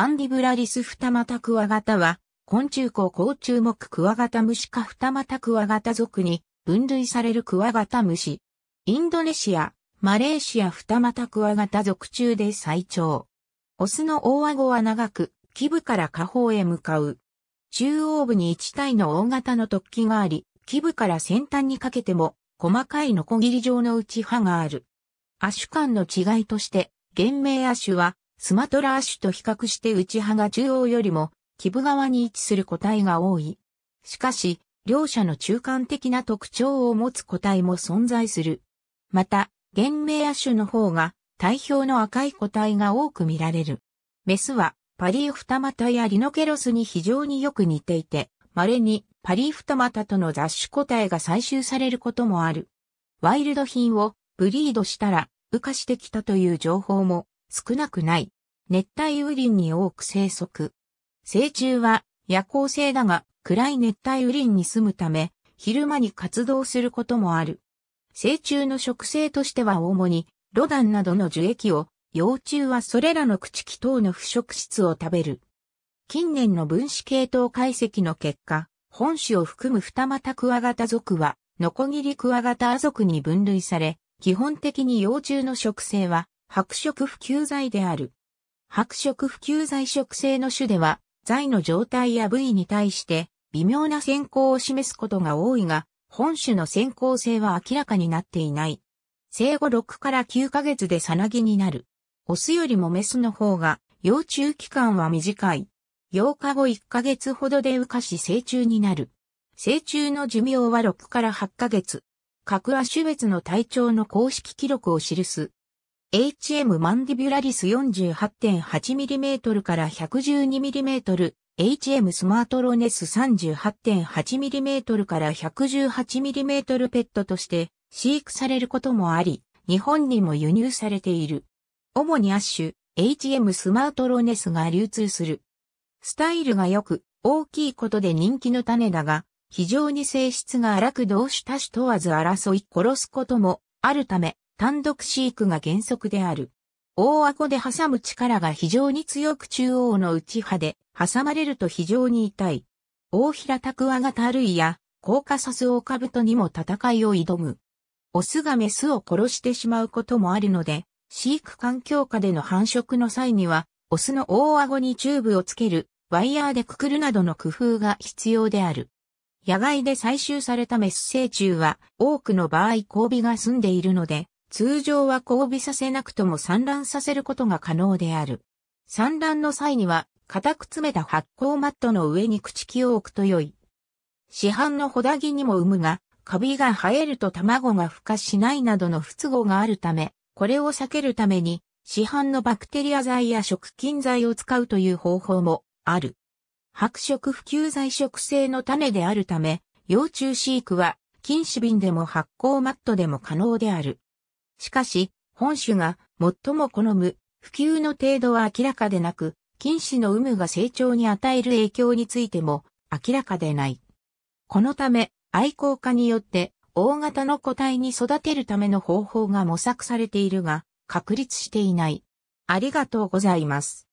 マンディブラリス二股クワガタは、昆虫綱甲虫目クワガタ虫か二股クワガタ属に分類されるクワガタ虫。インドネシア、マレーシア二股クワガタ属中で最長。オスの大顎は長く、基部から下方へ向かう。中央部に一体の大型の突起があり、基部から先端にかけても、細かいノコギリ状の内歯がある。亜種間の違いとして、原名亜種は、スマトラシ種と比較して内葉が中央よりも、基部側に位置する個体が多い。しかし、両者の中間的な特徴を持つ個体も存在する。また、原名亜種の方が、体表の赤い個体が多く見られる。メスは、パリーフタマタやリノケロスに非常によく似ていて、稀にパリーフタマタとの雑種個体が採集されることもある。ワイルド品をブリードしたら、羽化してきたという情報も少なくない。熱帯雨林に多く生息。成虫は夜行性だが暗い熱帯雨林に住むため昼間に活動することもある。成虫の植生としては主にロダンなどの樹液を、幼虫はそれらの朽木等の腐食質を食べる。近年の分子系統解析の結果、本種を含む二股クワガタ属は、ノコギリクワガタア属に分類され、基本的に幼虫の植生は白色普及剤である。白色普及剤植生の種では、剤の状態や部位に対して微妙な先行を示すことが多いが、本種の先行性は明らかになっていない。生後6から9ヶ月でさなぎになる。オスよりもメスの方が、幼虫期間は短い。8日後1ヶ月ほどで羽化し成虫になる。成虫の寿命は6から8ヶ月。各亜種別の体調の公式記録を記す HM マンディビュラリス 48.8mm から 112mm、HM スマートロネス 38.8mm から 118mm ペットとして飼育されることもあり、日本にも輸入されている。主にアッシュ、HM スマートロネスが流通する。スタイルが良く、大きいことで人気の種だが、非常に性質が荒く同種多種問わず争い殺すこともあるため、単独飼育が原則である。大顎で挟む力が非常に強く中央の内歯で挟まれると非常に痛い。大平タクワガ類やコーカサスオオカブトにも戦いを挑む。オスがメスを殺してしまうこともあるので、飼育環境下での繁殖の際には、オスの大顎にチューブをつける、ワイヤーでくくるなどの工夫が必要である。野外で採集されたメス成虫は多くの場合交尾が済んでいるので、通常は交尾させなくとも産卵させることが可能である。産卵の際には、固く詰めた発酵マットの上に朽木を置くと良い。市販のホダギにも産むが、カビが生えると卵が孵化しないなどの不都合があるため、これを避けるために、市販のバクテリア剤や食菌剤を使うという方法もある。白色普及剤食性の種であるため、幼虫飼育は、菌止瓶でも発酵マットでも可能である。しかし、本種が最も好む普及の程度は明らかでなく、菌糸の有無が成長に与える影響についても明らかでない。このため、愛好家によって大型の個体に育てるための方法が模索されているが、確立していない。ありがとうございます。